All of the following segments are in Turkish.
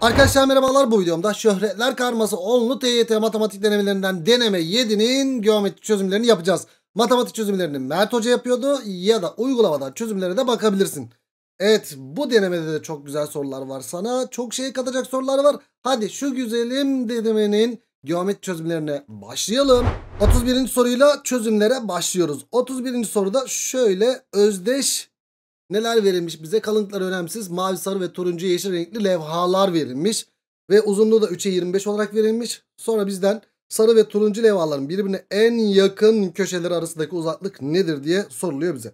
Arkadaşlar merhabalar bu videomda şöhretler karması onlu TYT matematik denemelerinden deneme 7'nin geometri çözümlerini yapacağız. Matematik çözümlerini Mert Hoca yapıyordu ya da uygulamadan çözümlere de bakabilirsin. Evet bu denemede de çok güzel sorular var sana. Çok şey katacak sorular var. Hadi şu güzelim denemenin geometri çözümlerine başlayalım. 31. soruyla çözümlere başlıyoruz. 31. soruda şöyle özdeş Neler verilmiş bize? Kalınlıklar önemsiz. Mavi, sarı ve turuncu, yeşil renkli levhalar verilmiş. Ve uzunluğu da 3'e 25 olarak verilmiş. Sonra bizden sarı ve turuncu levhaların birbirine en yakın köşeleri arasındaki uzaklık nedir diye soruluyor bize.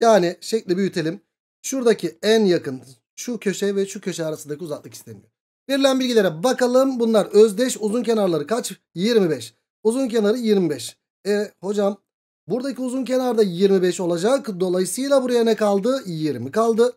Yani şekli büyütelim. Şuradaki en yakın şu köşe ve şu köşe arasındaki uzaklık isteniyor. Verilen bilgilere bakalım. Bunlar özdeş uzun kenarları kaç? 25. Uzun kenarı 25. E hocam Buradaki uzun kenarda 25 olacak. Dolayısıyla buraya ne kaldı? 20 kaldı.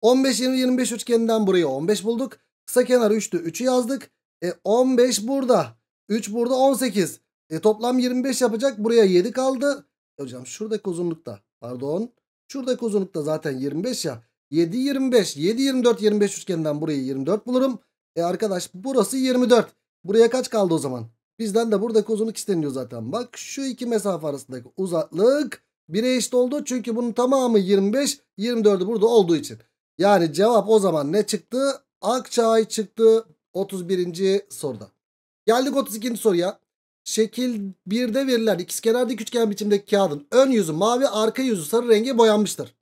15, 20, 25 üçgeninden buraya 15 bulduk. Kısa kenar 3'tü. 3'ü yazdık. E 15 burada. 3 burada 18. E toplam 25 yapacak. Buraya 7 kaldı. E, hocam şuradaki uzunlukta pardon. Şuradaki uzunlukta zaten 25 ya. 7 25. 7 24 25 üçgeninden burayı 24 bulurum. E arkadaş burası 24. Buraya kaç kaldı o zaman? Bizden de buradaki uzunluk isteniyor zaten. Bak şu iki mesafe arasındaki uzaklık 1'e eşit oldu. Çünkü bunun tamamı 25. 24'ü burada olduğu için. Yani cevap o zaman ne çıktı? Akçay çıktı 31. soruda. Geldik 32. soruya. Şekil 1'de verilen ikizkenardaki üçgen biçimdeki kağıdın ön yüzü mavi arka yüzü sarı renge boyanmıştır.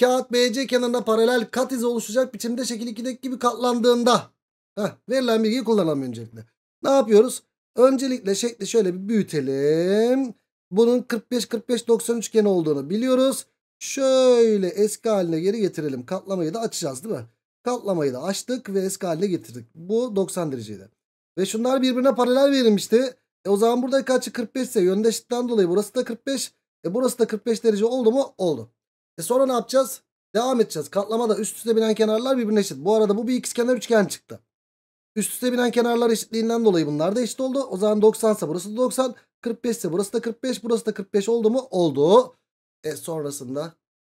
Kağıt BC kenarına paralel kat izi oluşacak biçimde şekil 2'deki gibi katlandığında heh, verilen bilgiyi kullanalım öncelikle. Ne yapıyoruz? Öncelikle şekli şöyle bir büyütelim. Bunun 45-45-90 üçgen olduğunu biliyoruz. Şöyle eski haline geri getirelim. Katlamayı da açacağız değil mi? Katlamayı da açtık ve eski haline getirdik. Bu 90 dereceydi. Ve şunlar birbirine paralel verilmişti. E o zaman burada açı 45 ise yöndeşlikten dolayı burası da 45. E burası da 45 derece oldu mu? Oldu. E sonra ne yapacağız? Devam edeceğiz. Katlamada üst üste binen kenarlar birbirine eşit. Bu arada bu bir ikizkenar üçgen çıktı. Üst üste binen kenarlar eşitliğinden dolayı bunlar da eşit oldu. O zaman 90 ise burası da 90. 45 ise burası da 45. Burası da 45 oldu mu? Oldu. E sonrasında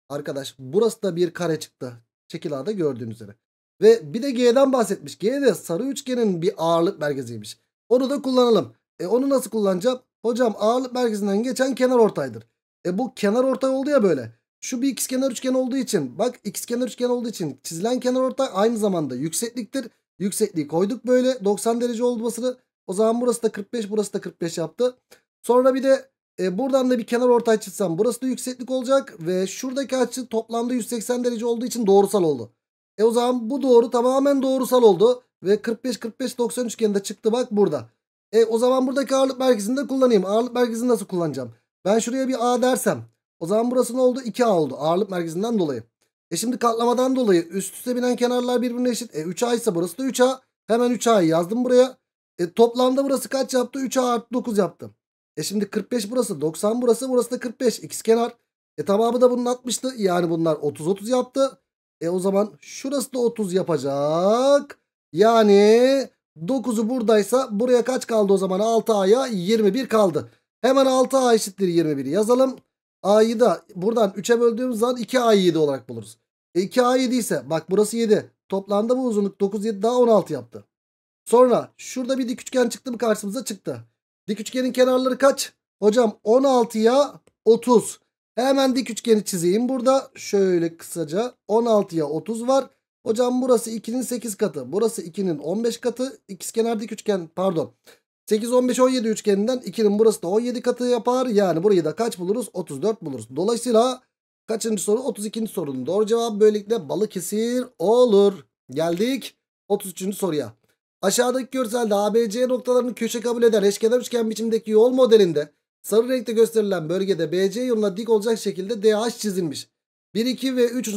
arkadaş burası da bir kare çıktı. Şekil A'da gördüğünüz üzere. Ve bir de G'den bahsetmiş. G de sarı üçgenin bir ağırlık merkeziymiş. Onu da kullanalım. E onu nasıl kullanacağım? Hocam ağırlık merkezinden geçen kenar ortaydır. E bu kenar ortay oldu ya böyle. Şu bir x kenar üçgen olduğu için bak x kenar üçgen olduğu için çizilen kenar ortay aynı zamanda yüksekliktir. Yüksekliği koyduk böyle 90 derece olmasını. O zaman burası da 45 burası da 45 yaptı. Sonra bir de e, buradan da bir kenar ortaya çizsem burası da yükseklik olacak. Ve şuradaki açı toplamda 180 derece olduğu için doğrusal oldu. E o zaman bu doğru tamamen doğrusal oldu. Ve 45-45-90 üçgeninde çıktı bak burada. E o zaman buradaki ağırlık merkezini de kullanayım. Ağırlık merkezini nasıl kullanacağım? Ben şuraya bir A dersem. O zaman burası ne oldu? 2A oldu ağırlık merkezinden dolayı. E şimdi katlamadan dolayı üst üste binen kenarlar birbirine eşit. E 3A ise burası da 3A. Hemen 3A'yı yazdım buraya. E toplamda burası kaç yaptı? 3A artı 9 yaptı. E şimdi 45 burası 90 burası burası da 45 ikiz kenar. E tamamı da bunun 60'tı. Yani bunlar 30-30 yaptı. E o zaman şurası da 30 yapacak. Yani 9'u buradaysa buraya kaç kaldı o zaman? 6A'ya 21 kaldı. Hemen 6A eşittir 21 yazalım. A'yı da buradan 3'e böldüğümüz zaman 2A7 olarak buluruz. E 2A7 ise bak burası 7. Toplamda bu uzunluk 9 7 daha 16 yaptı. Sonra şurada bir dik üçgen çıktı mı karşımıza çıktı. Dik üçgenin kenarları kaç? Hocam 16'ya 30. Hemen dik üçgeni çizeyim. Burada şöyle kısaca 16'ya 30 var. Hocam burası 2'nin 8 katı. Burası 2'nin 15 katı. İkizkenar dik üçgen pardon. 8, 15, 17 üçgeninden 2'nin burası da 17 katı yapar. Yani burayı da kaç buluruz? 34 buluruz. Dolayısıyla kaçıncı soru? 32. sorunun doğru cevabı böylelikle Balıkesir olur. Geldik 33. soruya. Aşağıdaki görselde ABC noktalarını köşe kabul eden eşkenar üçgen biçimdeki yol modelinde sarı renkte gösterilen bölgede BC yoluna dik olacak şekilde DH çizilmiş. 1, 2 ve 3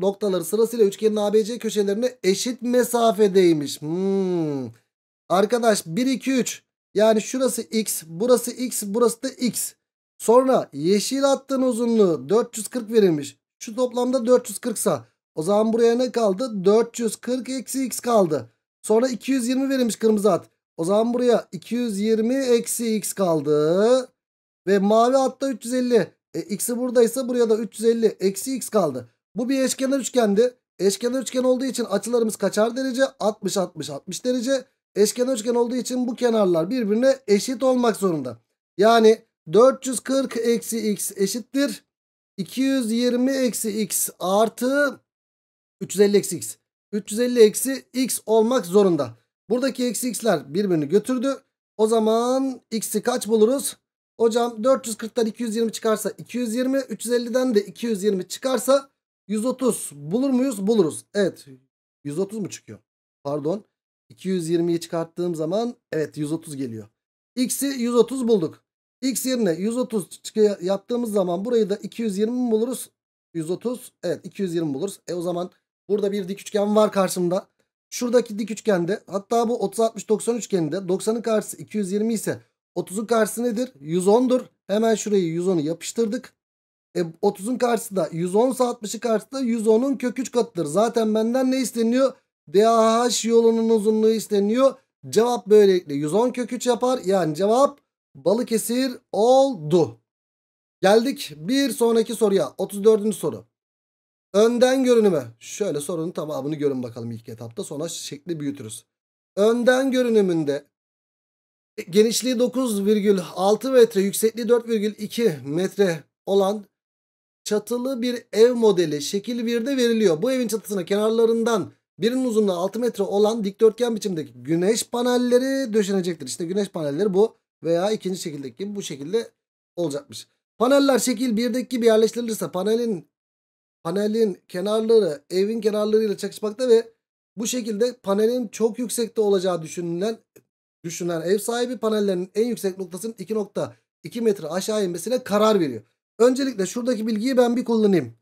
noktaları sırasıyla üçgenin ABC köşelerine eşit mesafedeymiş. Hmm. Arkadaş 1, 2, 3 yani şurası x, burası x, burası da x. Sonra yeşil hattın uzunluğu 440 verilmiş. Şu toplamda 440 sa. O zaman buraya ne kaldı? 440 eksi x kaldı. Sonra 220 verilmiş kırmızı hat. O zaman buraya 220 eksi x kaldı. Ve mavi hatta 350. E, x'i buradaysa buraya da 350 eksi x kaldı. Bu bir eşkenar üçgendi. Eşkenar üçgen olduğu için açılarımız kaçar derece? 60 60 60 derece. Eşken üçgen olduğu için bu kenarlar birbirine eşit olmak zorunda. Yani 440 eksi x eşittir. 220 eksi x artı 350 eksi x. 350 eksi x olmak zorunda. Buradaki eksi x'ler birbirini götürdü. O zaman x'i kaç buluruz? Hocam 440'tan 220 çıkarsa 220. 350'den de 220 çıkarsa 130 bulur muyuz? Buluruz. Evet 130 mu çıkıyor? Pardon. 220'yi çıkarttığım zaman evet 130 geliyor. X'i 130 bulduk. X yerine 130 yaptığımız zaman burayı da 220 mi buluruz? 130 evet 220 buluruz. E o zaman burada bir dik üçgen var karşımda. Şuradaki dik üçgende hatta bu 30-60-90 üçgeninde 90'ın karşısı 220 ise 30'un karşısı nedir? 110'dur. Hemen şurayı 110'u yapıştırdık. E, 30'un karşısı da 110 60'ı 60'ın karşısı da 110'un kök 3 katıdır. Zaten benden ne isteniyor? DAH yolunun uzunluğu isteniyor. Cevap böylelikle 110 kök 3 yapar. Yani cevap Balıkesir oldu. Geldik bir sonraki soruya. 34. soru. Önden görünümü. Şöyle sorunun tamamını görün bakalım ilk etapta. Sonra şekli büyütürüz. Önden görünümünde genişliği 9,6 metre, yüksekliği 4,2 metre olan çatılı bir ev modeli şekil 1'de veriliyor. Bu evin çatısına kenarlarından Birinin uzunluğu 6 metre olan dikdörtgen biçimdeki güneş panelleri döşenecektir. İşte güneş panelleri bu veya ikinci şekildeki gibi bu şekilde olacakmış. Paneller şekil 1'deki gibi yerleştirilirse panelin panelin kenarları evin kenarlarıyla çakışmakta ve bu şekilde panelin çok yüksekte olacağı düşünülen düşünen ev sahibi panellerin en yüksek noktasının 2.2 metre aşağı inmesine karar veriyor. Öncelikle şuradaki bilgiyi ben bir kullanayım.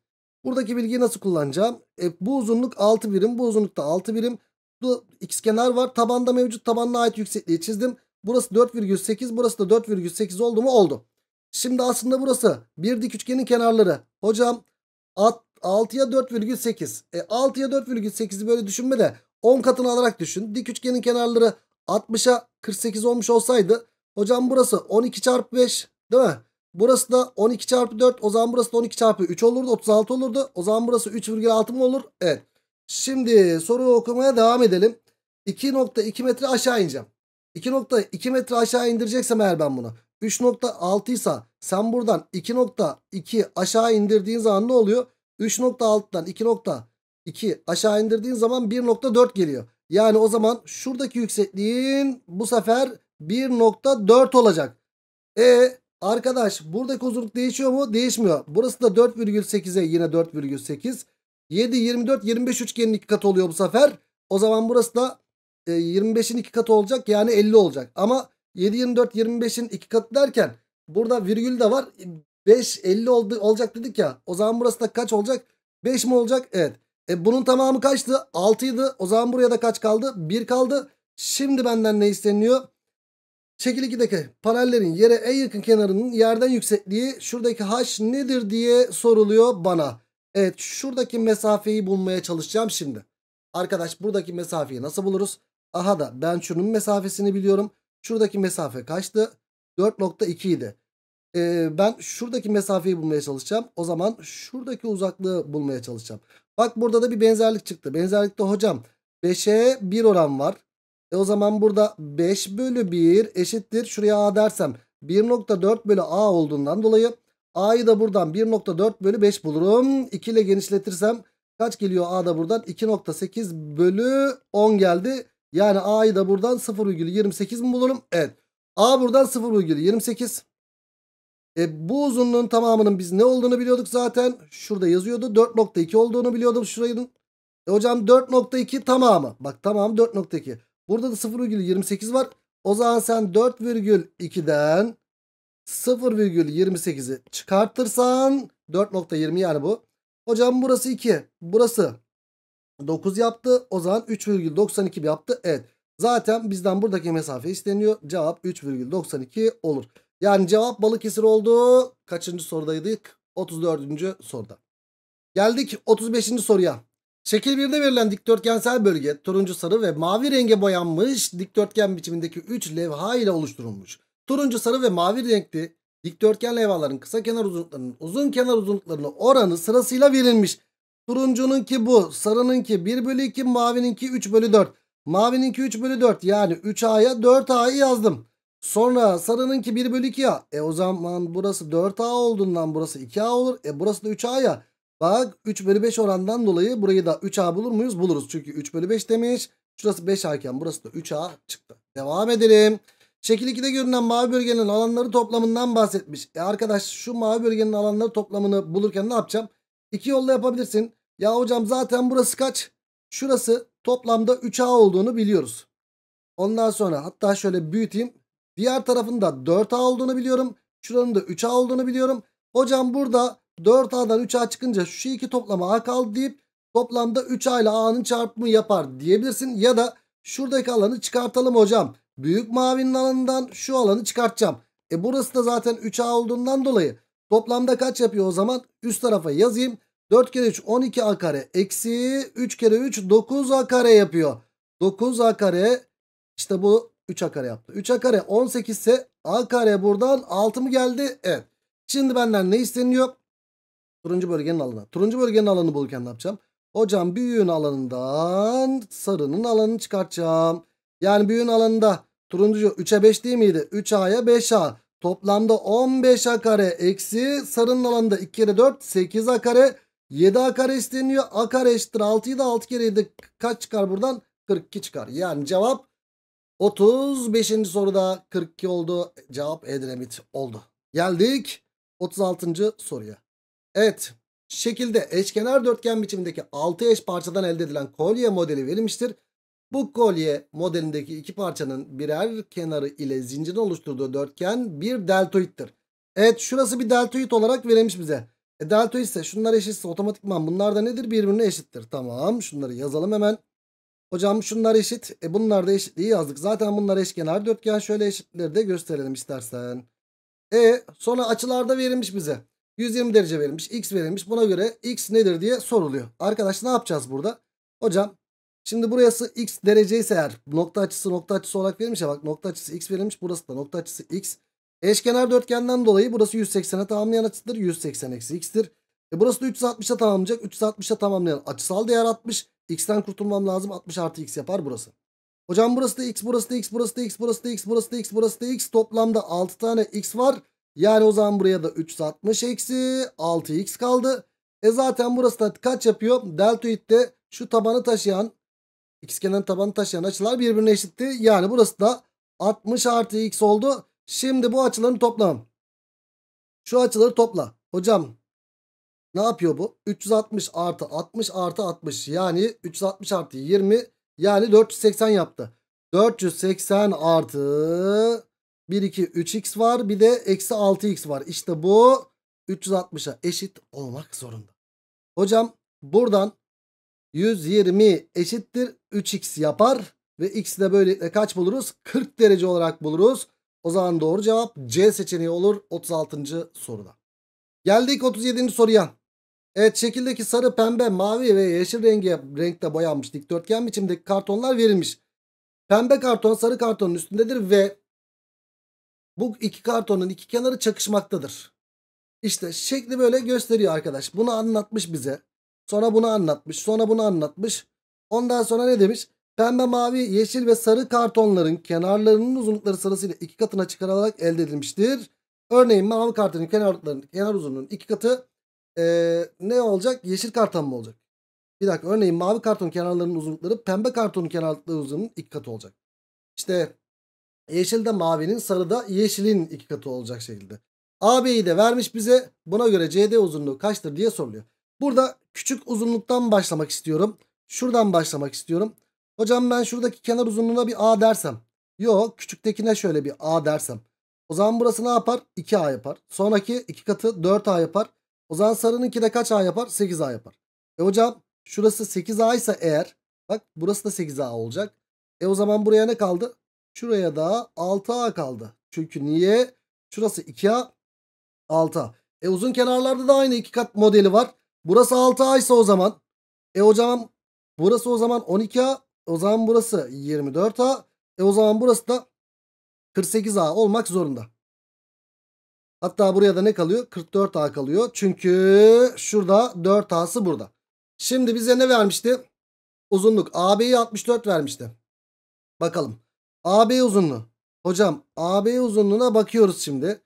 Buradaki bilgiyi nasıl kullanacağım? E, bu uzunluk 6 birim. Bu uzunluk da 6 birim. Bu x kenar var. Tabanda mevcut tabanına ait yüksekliği çizdim. Burası 4,8. Burası da 4,8 oldu mu? Oldu. Şimdi aslında burası bir dik üçgenin kenarları. Hocam 6'ya 4,8. E 6'ya 4,8'i böyle düşünme de 10 katını alarak düşün. Dik üçgenin kenarları 60'a 48 olmuş olsaydı. Hocam burası 12 çarpı 5 değil mi? Burası da 12 çarpı 4. O zaman burası da 12 çarpı 3 olurdu. 36 olurdu. O zaman burası 3,6 mı olur? Evet. Şimdi soruyu okumaya devam edelim. 2.2 metre aşağı ineceğim. 2.2 metre aşağı indireceksem eğer ben bunu. 3.6 ise sen buradan 2.2 aşağı indirdiğin zaman ne oluyor? 3.6'dan 2.2 aşağı indirdiğin zaman 1.4 geliyor. Yani o zaman şuradaki yüksekliğin bu sefer 1.4 olacak. E Arkadaş buradaki uzunluk değişiyor mu? Değişmiyor. Burası da 4,8'e yine 4,8. 7, 24, 25 üçgenin iki katı oluyor bu sefer. O zaman burası da 25'in e, iki katı olacak yani 50 olacak. Ama 7, 24, 25'in iki katı derken burada virgül de var. 5, 50 oldu, olacak dedik ya. O zaman burası da kaç olacak? 5 mi olacak? Evet. E, bunun tamamı kaçtı? 6 idi. O zaman buraya da kaç kaldı? 1 kaldı. Şimdi benden ne isteniyor? Şekil 2'deki panellerin yere en yakın kenarının yerden yüksekliği şuradaki h nedir diye soruluyor bana. Evet şuradaki mesafeyi bulmaya çalışacağım şimdi. Arkadaş buradaki mesafeyi nasıl buluruz? Aha da ben şunun mesafesini biliyorum. Şuradaki mesafe kaçtı? 4.2 idi. Ee, ben şuradaki mesafeyi bulmaya çalışacağım. O zaman şuradaki uzaklığı bulmaya çalışacağım. Bak burada da bir benzerlik çıktı. Benzerlikte hocam 5'e 1 oran var. E o zaman burada 5 bölü 1 eşittir. Şuraya A dersem 1.4 bölü A olduğundan dolayı A'yı da buradan 1.4 bölü 5 bulurum. 2 ile genişletirsem kaç geliyor a da buradan? 2.8 bölü 10 geldi. Yani A'yı da buradan 0,28 mi bulurum? Evet. A buradan 0,28. E, bu uzunluğun tamamının biz ne olduğunu biliyorduk zaten. Şurada yazıyordu. 4.2 olduğunu biliyordum şurayı. E, hocam 4.2 tamamı. Bak tamam 4.2. Burada da 0,28 var. O zaman sen 4,2'den 0,28'i çıkartırsan 4.20 yani bu. Hocam burası 2. Burası 9 yaptı. O zaman 3,92 yaptı. Evet. Zaten bizden buradaki mesafe isteniyor. Cevap 3,92 olur. Yani cevap Balıkesir oldu. Kaçıncı sorudaydık? 34. soruda. Geldik 35. soruya. Şekil 1'de verilen dikdörtgensel bölge turuncu sarı ve mavi renge boyanmış dikdörtgen biçimindeki 3 levha ile oluşturulmuş. Turuncu sarı ve mavi renkli dikdörtgen levhaların kısa kenar uzunluklarının uzun kenar uzunluklarına oranı sırasıyla verilmiş. Turuncunun ki bu, sarının ki 1 bölü 2, ki 3 bölü 4. ki 3 bölü 4 yani 3A'ya 4A'yı yazdım. Sonra sarının ki 1 bölü 2A. E o zaman burası 4A olduğundan burası 2A olur. E burası da 3A ya. Bak 3 bölü 5 orandan dolayı burayı da 3A bulur muyuz? Buluruz. Çünkü 3 bölü 5 demiş. Şurası 5A iken burası da 3A çıktı. Devam edelim. Şekil 2'de görünen mavi bölgenin alanları toplamından bahsetmiş. E arkadaş şu mavi bölgenin alanları toplamını bulurken ne yapacağım? İki yolla yapabilirsin. Ya hocam zaten burası kaç? Şurası toplamda 3A olduğunu biliyoruz. Ondan sonra hatta şöyle büyüteyim. Diğer tarafında 4A olduğunu biliyorum. Şuranın da 3A olduğunu biliyorum. Hocam burada 4A'dan 3A çıkınca şu iki toplama A kaldı deyip toplamda 3A ile A'nın çarpımı yapar diyebilirsin. Ya da şuradaki alanı çıkartalım hocam. Büyük mavinin alanından şu alanı çıkartacağım. E burası da zaten 3A olduğundan dolayı toplamda kaç yapıyor o zaman? Üst tarafa yazayım. 4 kere 3 12A kare eksi 3 kere 3 9A kare yapıyor. 9A kare işte bu 3A kare yaptı. 3A kare 18 ise A kare buradan 6 mı geldi? Evet. Şimdi benden ne isteniyor? Turuncu bölgenin alanı. Turuncu bölgenin alanı bulurken ne yapacağım? Hocam büyüğün alanından sarının alanını çıkartacağım. Yani büyüğün alanında turuncu 3'e 5 değil miydi? 3A'ya 5A. Toplamda 15A kare eksi sarının alanında 2 kere 4 8A kare 7A kare isteniyor. A kare eşittir 6'yı da 6 kere 7 kaç çıkar buradan? 42 çıkar. Yani cevap 35. soruda 42 oldu. Cevap Edremit oldu. Geldik 36. soruya. Evet şekilde eşkenar dörtgen biçimindeki 6 eş parçadan elde edilen kolye modeli verilmiştir. Bu kolye modelindeki iki parçanın birer kenarı ile zincirin oluşturduğu dörtgen bir deltoittir. Evet şurası bir deltoid olarak verilmiş bize. E, deltoid ise şunlar eşitse otomatikman bunlar da nedir? Birbirine eşittir. Tamam şunları yazalım hemen. Hocam şunlar eşit. E bunlar da eşitliği yazdık. Zaten bunlar eşkenar dörtgen. Şöyle eşitleri de gösterelim istersen. E sonra açılarda verilmiş bize. 120 derece verilmiş. X verilmiş. Buna göre X nedir diye soruluyor. Arkadaş ne yapacağız burada? Hocam şimdi burası X derece ise eğer nokta açısı nokta açısı olarak verilmiş ya bak nokta açısı X verilmiş. Burası da nokta açısı X. Eşkenar dörtgenden dolayı burası 180'e tamamlayan açıdır. 180 eksi X'tir. E burası da 360'a tamamlayacak. 360'a tamamlayan açısal değer 60. X'ten kurtulmam lazım. 60 artı X yapar burası. Hocam burası da X, burası da X, burası da X, burası da X, burası da X, burası da X. Toplamda 6 tane X var. Yani o zaman buraya da 360 eksi 6x kaldı. E zaten burası da kaç yapıyor? Deltoid'de şu tabanı taşıyan x kenarın tabanı taşıyan açılar birbirine eşitti. Yani burası da 60 artı x oldu. Şimdi bu açıların toplamı. Şu açıları topla. Hocam ne yapıyor bu? 360 artı 60 artı 60 yani 360 artı 20 yani 480 yaptı. 480 artı 1, 2, 3x var. Bir de eksi 6x var. İşte bu 360'a eşit olmak zorunda. Hocam buradan 120 eşittir 3x yapar. Ve x'i de böylelikle kaç buluruz? 40 derece olarak buluruz. O zaman doğru cevap C seçeneği olur 36. soruda. Geldik 37. soruya. Evet şekildeki sarı, pembe, mavi ve yeşil rengi renkte boyanmış dikdörtgen biçimdeki kartonlar verilmiş. Pembe karton sarı kartonun üstündedir ve bu iki kartonun iki kenarı çakışmaktadır. İşte şekli böyle gösteriyor arkadaş. Bunu anlatmış bize. Sonra bunu anlatmış. Sonra bunu anlatmış. Ondan sonra ne demiş? Pembe, mavi, yeşil ve sarı kartonların kenarlarının uzunlukları sırasıyla iki katına çıkarılarak elde edilmiştir. Örneğin mavi kartonun kenarlarının kenar uzunluğunun iki katı ee, ne olacak? Yeşil karton mu olacak? Bir dakika örneğin mavi karton kenarlarının uzunlukları pembe kartonun kenarlıkları uzunluğunun iki katı olacak. İşte Yeşil de mavinin, sarı da yeşilin iki katı olacak şekilde. AB'yi de vermiş bize. Buna göre CD uzunluğu kaçtır diye soruluyor. Burada küçük uzunluktan başlamak istiyorum. Şuradan başlamak istiyorum. Hocam ben şuradaki kenar uzunluğuna bir A dersem. Yok küçüktekine şöyle bir A dersem. O zaman burası ne yapar? 2A yapar. Sonraki iki katı 4A yapar. O zaman sarınınki de kaç A yapar? 8A yapar. E hocam şurası 8A ise eğer. Bak burası da 8A olacak. E o zaman buraya ne kaldı? Şuraya da 6A kaldı. Çünkü niye? Şurası 2A 6A. E uzun kenarlarda da aynı iki kat modeli var. Burası 6A ise o zaman. E hocam burası o zaman 12A. O zaman burası 24A. E o zaman burası da 48A olmak zorunda. Hatta buraya da ne kalıyor? 44A kalıyor. Çünkü şurada 4A'sı burada. Şimdi bize ne vermişti? Uzunluk AB'yi 64 vermişti. Bakalım. AB uzunluğu. Hocam AB uzunluğuna bakıyoruz şimdi.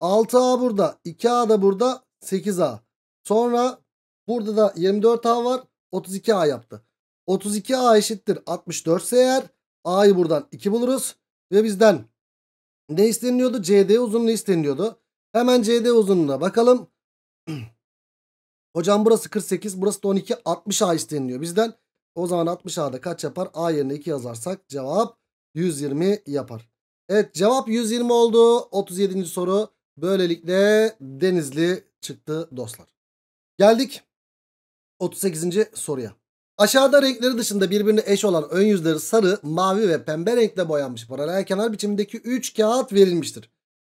6A burada. 2A da burada. 8A. Sonra burada da 24A var. 32A yaptı. 32A eşittir 64 ise eğer A'yı buradan 2 buluruz. Ve bizden ne isteniyordu? CD uzunluğu isteniyordu. Hemen CD uzunluğuna bakalım. Hocam burası 48 burası da 12 60A isteniliyor bizden. O zaman 60A'da kaç yapar? A yerine 2 yazarsak cevap 120 yapar. Evet cevap 120 oldu. 37. soru böylelikle Denizli çıktı dostlar. Geldik 38. soruya. Aşağıda renkleri dışında birbirine eş olan ön yüzleri sarı, mavi ve pembe renkle boyanmış paralel kenar biçimindeki 3 kağıt verilmiştir.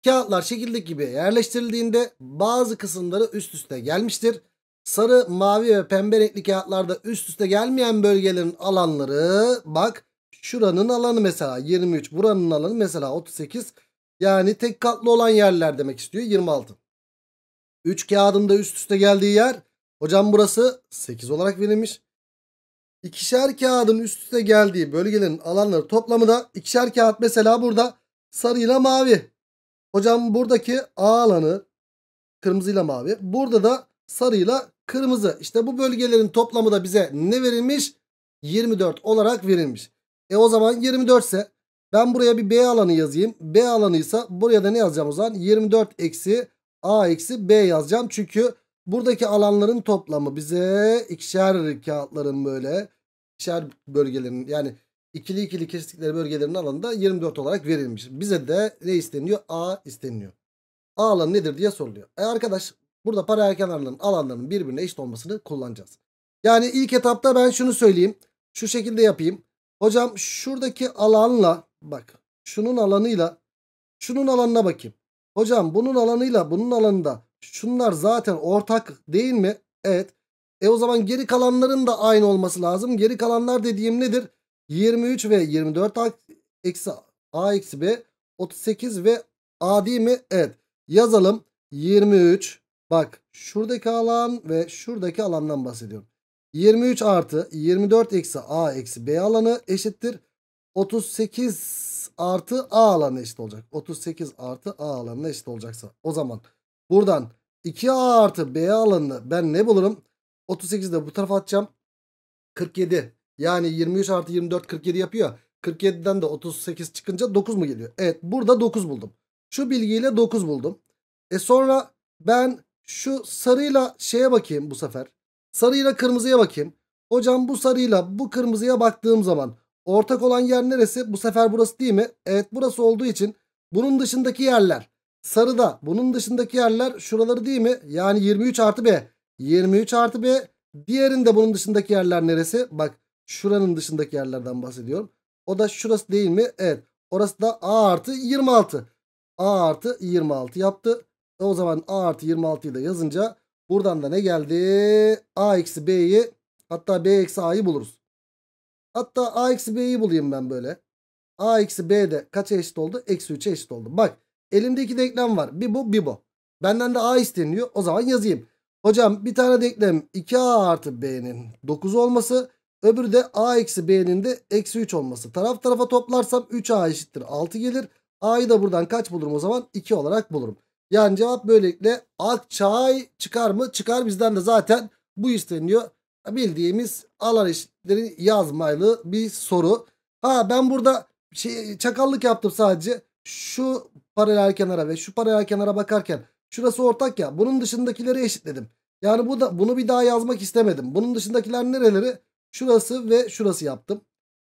Kağıtlar şekildeki gibi yerleştirildiğinde bazı kısımları üst üste gelmiştir. Sarı, mavi ve pembe renkli kağıtlarda üst üste gelmeyen bölgelerin alanları bak Şuranın alanı mesela 23. Buranın alanı mesela 38. Yani tek katlı olan yerler demek istiyor 26. 3 kağıdın da üst üste geldiği yer. Hocam burası 8 olarak verilmiş. İkişer kağıdın üst üste geldiği bölgelerin alanları toplamı da ikişer kağıt mesela burada sarıyla mavi. Hocam buradaki A alanı kırmızıyla mavi. Burada da sarıyla kırmızı. İşte bu bölgelerin toplamı da bize ne verilmiş? 24 olarak verilmiş. E o zaman 24 ise ben buraya bir B alanı yazayım. B alanıysa buraya da ne yazacağım o zaman? 24 eksi A eksi B yazacağım. Çünkü buradaki alanların toplamı bize ikişer kağıtların böyle ikişer bölgelerinin yani ikili ikili kestikleri bölgelerinin alanında 24 olarak verilmiş. Bize de ne isteniyor? A isteniyor. A alanı nedir diye soruluyor. E arkadaş burada paralel kenarların alanlarının birbirine eşit olmasını kullanacağız. Yani ilk etapta ben şunu söyleyeyim. Şu şekilde yapayım. Hocam şuradaki alanla bak şunun alanıyla şunun alanına bakayım. Hocam bunun alanıyla bunun alanında şunlar zaten ortak değil mi? Evet. E o zaman geri kalanların da aynı olması lazım. Geri kalanlar dediğim nedir? 23 ve 24 a eksi a eksi b 38 ve a değil mi? Evet. Yazalım. 23 bak şuradaki alan ve şuradaki alandan bahsediyorum. 23 artı 24 eksi A eksi B alanı eşittir. 38 artı A alanı eşit olacak. 38 artı A alanı eşit olacaksa. O zaman buradan 2A artı B alanını ben ne bulurum? 38'i de bu tarafa atacağım. 47 yani 23 artı 24 47 yapıyor. 47'den de 38 çıkınca 9 mu geliyor? Evet burada 9 buldum. Şu bilgiyle 9 buldum. E sonra ben şu sarıyla şeye bakayım bu sefer. Sarıyla kırmızıya bakayım. Hocam bu sarıyla bu kırmızıya baktığım zaman ortak olan yer neresi? Bu sefer burası değil mi? Evet burası olduğu için bunun dışındaki yerler. Sarıda bunun dışındaki yerler şuraları değil mi? Yani 23 artı B. 23 artı B. Diğerinde bunun dışındaki yerler neresi? Bak şuranın dışındaki yerlerden bahsediyorum. O da şurası değil mi? Evet. Orası da A artı 26. A artı 26 yaptı. E, o zaman A artı 26'yı da yazınca Buradan da ne geldi? A eksi B'yi hatta B eksi A'yı buluruz. Hatta A eksi B'yi bulayım ben böyle. A eksi B de kaça eşit oldu? Eksi 3'e eşit oldu. Bak elimde iki denklem var. Bir bu bir bu. Benden de A isteniyor. O zaman yazayım. Hocam bir tane denklem 2A artı B'nin 9 olması. Öbürü de A eksi B'nin de eksi 3 olması. Taraf tarafa toplarsam 3A eşittir 6 gelir. A'yı da buradan kaç bulurum o zaman? 2 olarak bulurum. Yani cevap böylelikle Akçay çıkar mı? Çıkar bizden de zaten bu isteniyor. Bildiğimiz alan eşitlerin yazmaylı bir soru. Ha ben burada şey, çakallık yaptım sadece. Şu paralel kenara ve şu paralel kenara bakarken şurası ortak ya. Bunun dışındakileri eşitledim. Yani bu da, bunu bir daha yazmak istemedim. Bunun dışındakiler nereleri? Şurası ve şurası yaptım.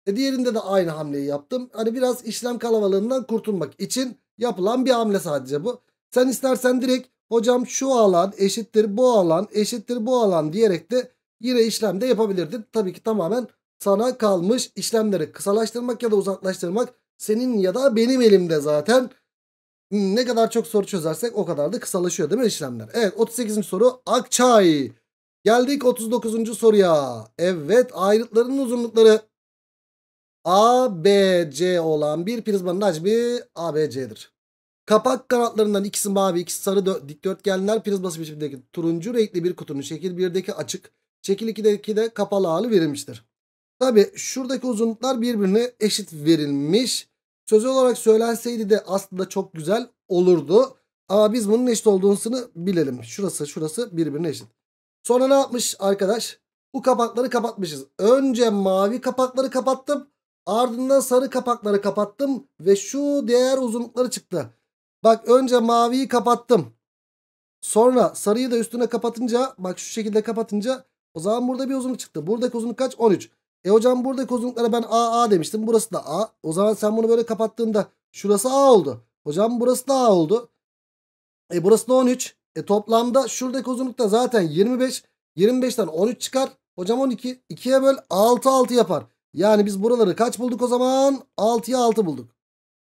E diğerinde de aynı hamleyi yaptım. Hani biraz işlem kalabalığından kurtulmak için yapılan bir hamle sadece bu. Sen istersen direkt hocam şu alan eşittir bu alan eşittir bu alan diyerek de yine işlemde yapabilirdin. Tabii ki tamamen sana kalmış işlemleri kısalaştırmak ya da uzaklaştırmak senin ya da benim elimde zaten. Ne kadar çok soru çözersek o kadar da kısalaşıyor değil mi işlemler? Evet 38. soru Akçay. Geldik 39. soruya. Evet ayrıtların uzunlukları ABC olan bir prizmanın hacmi ABC'dir. Kapak kanatlarından ikisi mavi, ikisi sarı dikdörtgenler prizması biçimindeki turuncu renkli bir kutunun şekil 1'deki açık, şekil 2'deki de kapalı hali verilmiştir. Tabi şuradaki uzunluklar birbirine eşit verilmiş. Sözel olarak söylenseydi de aslında çok güzel olurdu. Ama biz bunun eşit olduğunu bilelim. Şurası şurası birbirine eşit. Sonra ne yapmış arkadaş? Bu kapakları kapatmışız. Önce mavi kapakları kapattım. Ardından sarı kapakları kapattım. Ve şu değer uzunlukları çıktı. Bak önce maviyi kapattım. Sonra sarıyı da üstüne kapatınca bak şu şekilde kapatınca o zaman burada bir uzunluk çıktı. Buradaki uzunluk kaç? 13. E hocam buradaki uzunluklara ben AA demiştim. Burası da A. O zaman sen bunu böyle kapattığında şurası A oldu. Hocam burası da A oldu. E burası da 13. E toplamda şuradaki uzunluk da zaten 25. 25'ten 13 çıkar. Hocam 12. 2'ye böl 6 6 yapar. Yani biz buraları kaç bulduk o zaman? 6'ya 6 bulduk.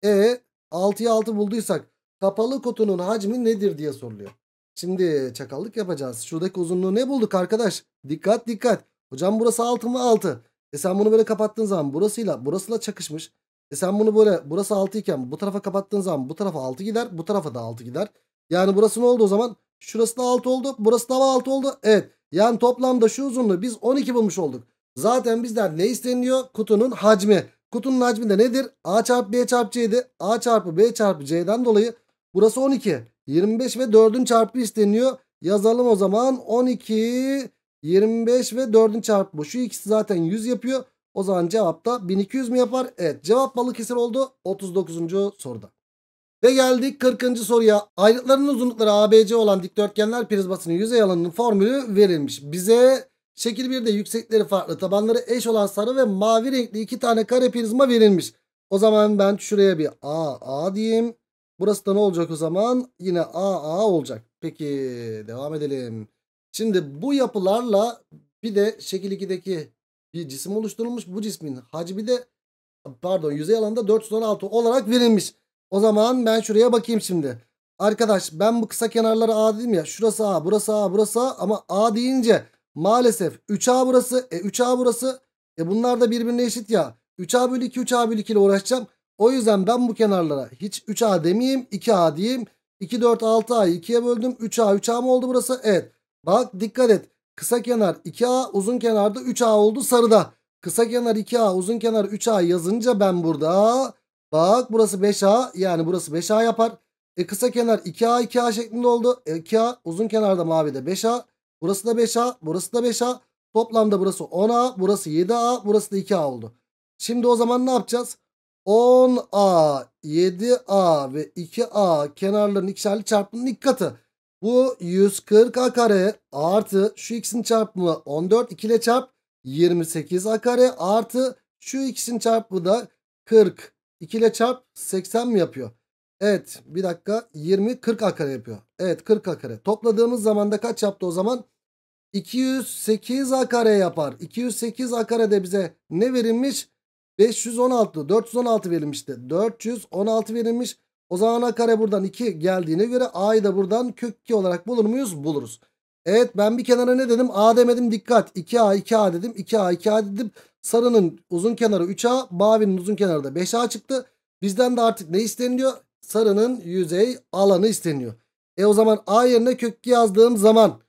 E 6'ya 6 bulduysak kapalı kutunun hacmi nedir diye soruluyor. Şimdi çakallık yapacağız. Şuradaki uzunluğu ne bulduk arkadaş? Dikkat dikkat. Hocam burası 6 mı 6? E sen bunu böyle kapattığın zaman burasıyla burasıyla çakışmış. E sen bunu böyle burası 6 iken bu tarafa kapattığın zaman bu tarafa 6 gider. Bu tarafa da 6 gider. Yani burası ne oldu o zaman? Şurası da 6 oldu. Burası da 6 oldu. Evet. Yani toplamda şu uzunluğu biz 12 bulmuş olduk. Zaten bizden ne isteniyor? Kutunun hacmi. Kutunun hacmi de nedir? A çarpı B çarpı C'ydi. A çarpı B çarpı C'den dolayı Burası 12. 25 ve 4'ün çarpı isteniyor. Yazalım o zaman 12 25 ve 4'ün çarpımı. Şu ikisi zaten 100 yapıyor. O zaman cevap da 1200 mü yapar? Evet cevap Balıkesir oldu 39. soruda. Ve geldik 40. soruya. Ayrıtların uzunlukları ABC olan dikdörtgenler prizmasının yüzey alanının formülü verilmiş. Bize şekil 1'de yüksekleri farklı tabanları eş olan sarı ve mavi renkli iki tane kare prizma verilmiş. O zaman ben şuraya bir A A diyeyim. Burası da ne olacak o zaman? Yine AA olacak. Peki devam edelim. Şimdi bu yapılarla bir de şekil 2'deki bir cisim oluşturulmuş. Bu cismin hacmi de pardon yüzey alanında 416 olarak verilmiş. O zaman ben şuraya bakayım şimdi. Arkadaş ben bu kısa kenarları A dedim ya. Şurası A, burası A, burası A ama A deyince maalesef 3A burası, e 3A burası. E bunlar da birbirine eşit ya. 3A bölü 2, 3A bölü 2 ile uğraşacağım. O yüzden ben bu kenarlara hiç 3A demeyeyim 2A diyeyim. 2 4 6A'yı 2'ye böldüm. 3A 3A mı oldu burası? Evet. Bak dikkat et. Kısa kenar 2A uzun kenarda 3A oldu sarıda. Kısa kenar 2A uzun kenar 3A yazınca ben burada bak burası 5A yani burası 5A yapar. E kısa kenar 2A 2A şeklinde oldu. E 2A uzun kenarda mavide 5A. Burası da 5A burası da 5A. Toplamda burası 10A burası 7A burası da 2A oldu. Şimdi o zaman ne yapacağız? 10A, 7A ve 2A kenarların ikişerli çarpımının ilk katı. Bu 140A kare artı şu ikisinin çarpımı 14 2 ile çarp 28A kare artı şu ikisinin çarpımı da 40 2 ile çarp 80 mi yapıyor? Evet bir dakika 20 40 a kare yapıyor. Evet 40 a kare. Topladığımız zaman da kaç yaptı o zaman? 208 a kare yapar. 208 a kare de bize ne verilmiş? 516 416 verilmişti. 416 verilmiş. O zaman a kare buradan 2 geldiğine göre a'yı da buradan kök 2 olarak bulur muyuz? Buluruz. Evet ben bir kenara ne dedim? A demedim dikkat. 2A 2A dedim. 2A 2A dedim. Sarının uzun kenarı 3A. Mavinin uzun kenarı da 5A çıktı. Bizden de artık ne isteniliyor? Sarının yüzey alanı isteniyor. E o zaman A yerine kök 2 yazdığım zaman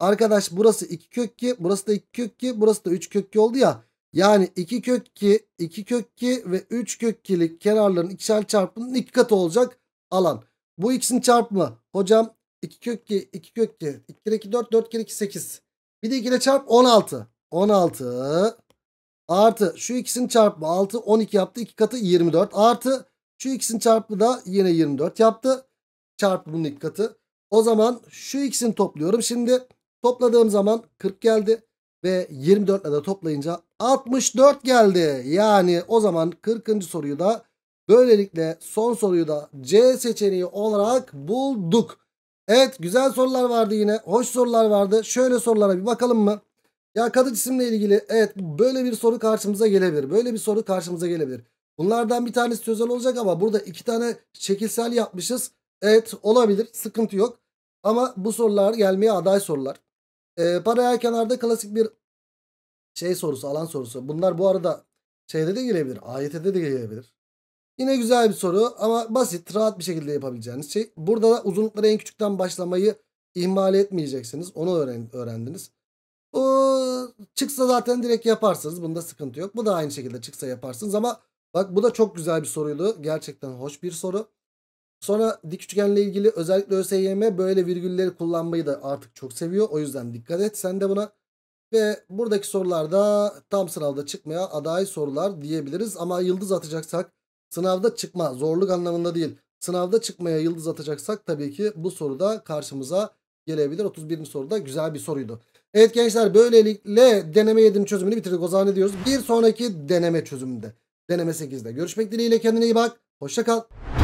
arkadaş burası 2 kök 2. Burası da 2 kök 2. Burası da 3 kök 2 oldu ya. Yani 2 kök 2, 2 kök 2 ve 3 kök 2'lik kenarların ikişer çarpımının iki katı olacak alan. Bu ikisinin çarpımı hocam 2 kök 2, 2 kök 2, 2 kere 2 4, 4 kere 2 8. Bir de 2 ile çarp 16. 16 artı şu ikisinin çarpımı 6, 12 yaptı. 2 katı 24 artı şu ikisinin çarpımı da yine 24 yaptı. Çarpımının iki katı. O zaman şu ikisini topluyorum. Şimdi topladığım zaman 40 geldi ve 24 ile de toplayınca 64 geldi. Yani o zaman 40. soruyu da böylelikle son soruyu da C seçeneği olarak bulduk. Evet güzel sorular vardı yine. Hoş sorular vardı. Şöyle sorulara bir bakalım mı? Ya kadın cisimle ilgili evet böyle bir soru karşımıza gelebilir. Böyle bir soru karşımıza gelebilir. Bunlardan bir tanesi çözel olacak ama burada iki tane şekilsel yapmışız. Evet olabilir sıkıntı yok. Ama bu sorular gelmeye aday sorular. E, ee, paralel kenarda klasik bir şey sorusu alan sorusu. Bunlar bu arada şeyde de gelebilir. AYT'de de gelebilir. Yine güzel bir soru ama basit rahat bir şekilde yapabileceğiniz şey. Burada da uzunlukları en küçükten başlamayı ihmal etmeyeceksiniz. Onu öğrendiniz. O çıksa zaten direkt yaparsınız. Bunda sıkıntı yok. Bu da aynı şekilde çıksa yaparsınız ama bak bu da çok güzel bir soruydu. Gerçekten hoş bir soru. Sonra dik üçgenle ilgili özellikle ÖSYM böyle virgülleri kullanmayı da artık çok seviyor. O yüzden dikkat et sen de buna. Ve buradaki sorularda tam sınavda çıkmaya aday sorular diyebiliriz. Ama yıldız atacaksak sınavda çıkma zorluk anlamında değil. Sınavda çıkmaya yıldız atacaksak tabii ki bu soruda karşımıza gelebilir. 31. soruda güzel bir soruydu. Evet gençler böylelikle deneme 7'nin çözümünü bitirdik. O zaman ne Bir sonraki deneme çözümünde. Deneme 8'de. Görüşmek dileğiyle kendine iyi bak. Hoşça kal.